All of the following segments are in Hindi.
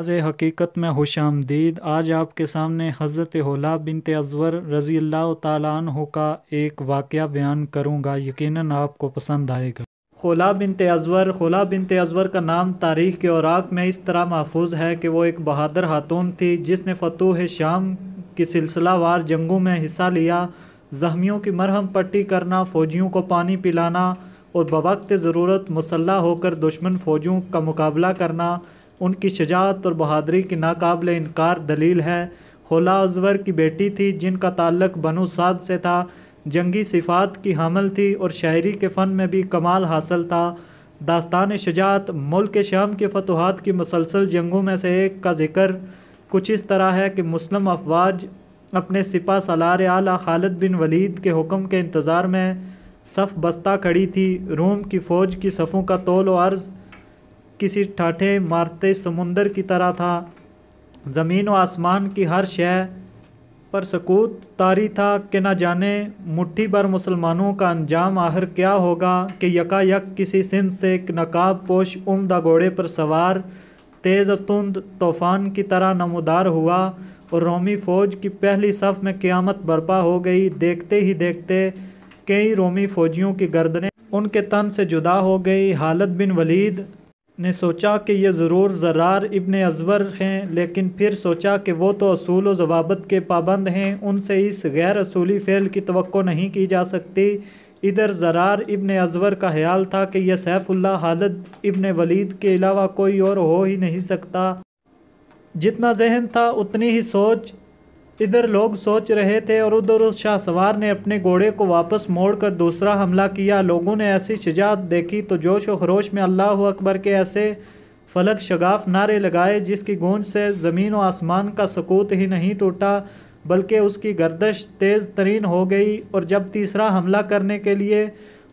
आज हकीकत में खुश आमदीद आज आपके सामने हज़रत होला बिनत अजवर रज़ी अल्लाह तु का एक वाक़ बयान करूँगा यकीन आपको पसंद आएगा खोला बिनत अजवर खोला बिनत अजवर का नाम तारीख के औराक में इस तरह महफूज है कि वो एक बहादुर खातून थी जिसने फतूह शाम की सिलसिलावार जंगों में हिस्सा लिया जख्मियों की मरहम पट्टी करना फ़ौजियों को पानी पिलाना और बवक्त ज़रूरत मुसल्ह होकर दुश्मन फ़ौजों का मुकाबला करना उनकी शजात और बहादरी की नाकबिल इनकार दलील है होला अजवर की बेटी थी जिनका ताल्लक बनु साद से था जंगी सिफात की हमल थी और शायरी के फ़न में भी कमाल हासिल था दास्तान शजात मुल्क शाम के फतहत की मसलसल जंगों में से एक का जिक्र कुछ इस तरह है कि मुस्लिम अफवाज अपने सिपा सलार आला खालिद बिन वलीद के हुक्म के इंतज़ार में सफ़ बस्ता खड़ी थी रोम की फ़ौज की सफ़ों का तोल अर्ज़ किसी ठाठे मारते समुंदर की तरह था ज़मीन व आसमान की हर शह पर सकूत तारी था कि न जाने मुट्ठी भर मुसलमानों का अंजाम आखिर क्या होगा कि यकायक किसी सिंध से एक नकाब पोश उमदा घोड़े पर सवार तेज़ तुंद तूफ़ान की तरह नमदार हुआ और रोमी फ़ौज की पहली सफ़ में क़्यामत बर्पा हो गई देखते ही देखते कई रोमी फ़ौजियों की गर्दनें उनके तन से जुदा हो गई हालत बिन वलीद ने सोचा कि ये ज़रूर जरार इब्ने अजवर हैं लेकिन फिर सोचा कि वो तो असूल व जवाबत के पाबंद हैं उनसे इस गैर असूली फ़ेल की तो नहीं की जा सकती इधर जरार इब्ने अजवर का ख्याल था कि यह सैफुल्ला हालत इब्ने वलीद के अलावा कोई और हो ही नहीं सकता जितना जहन था उतनी ही सोच इधर लोग सोच रहे थे और उधर उस शाह सवार ने अपने घोड़े को वापस मोड़कर दूसरा हमला किया लोगों ने ऐसी शिजात देखी तो जोश व खरोश में अल्लाह अकबर के ऐसे फलक शगाफ नारे लगाए जिसकी गूंज से ज़मीन व आसमान का सकूत ही नहीं टूटा बल्कि उसकी गर्दश तेज़ तरीन हो गई और जब तीसरा हमला करने के लिए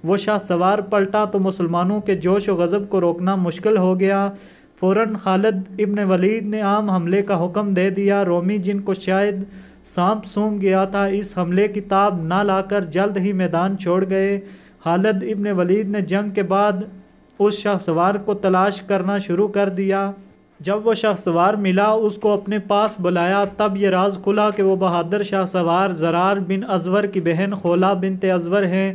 वो शाह सवार पलटा तो मुसलमानों के जोश व गज़ब को रोकना मुश्किल हो गया फ़ौर खालिद इबन वलीद ने आम हमले का हुक्म दे दिया रोमी जिनको शायद सांप सूंघ गया था इस हमले की ताब ना लाकर जल्द ही मैदान छोड़ गए खालिद इबन वलीद ने जंग के बाद उस शाहसवार को तलाश करना शुरू कर दिया जब वह शाहसवार मिला उसको अपने पास बुलाया तब यह राज खुला कि वह बहादुर शाहसवार जरार बिन अजवर की बहन खोला बिनते अजवर हैं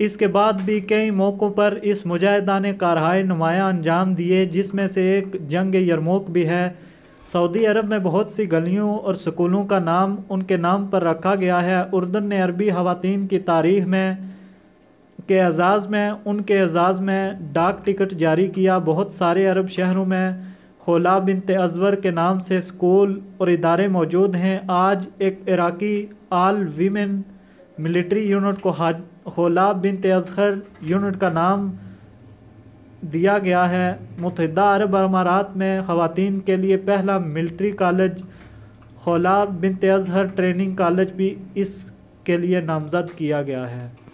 इसके बाद भी कई मौक़ों पर इस मुजाहिदा ने कारहाए नुमाया अंजाम दिए जिसमें से एक जंग यरमोक भी है सऊदी अरब में बहुत सी गलियों और स्कूलों का नाम उनके नाम पर रखा गया है उर्दन ने अरबी खवतिन की तारीख में के एजाज़ में उनके एजाज़ में डाक टिकट जारी किया बहुत सारे अरब शहरों में खोला बिनत अजवर के नाम से स्कूल और इदारे मौजूद हैं आज एक इराक़ी आल वीमेन मिलिट्री यूनिट को हाज होलाब बिन तेजर यूनिट का नाम दिया गया है मुतहदा अरब अमारात में ख़वान के लिए पहला मिलिट्री कॉलेज होला बिन तजहर ट्रेनिंग कॉलेज भी इसके लिए नामज़द किया गया है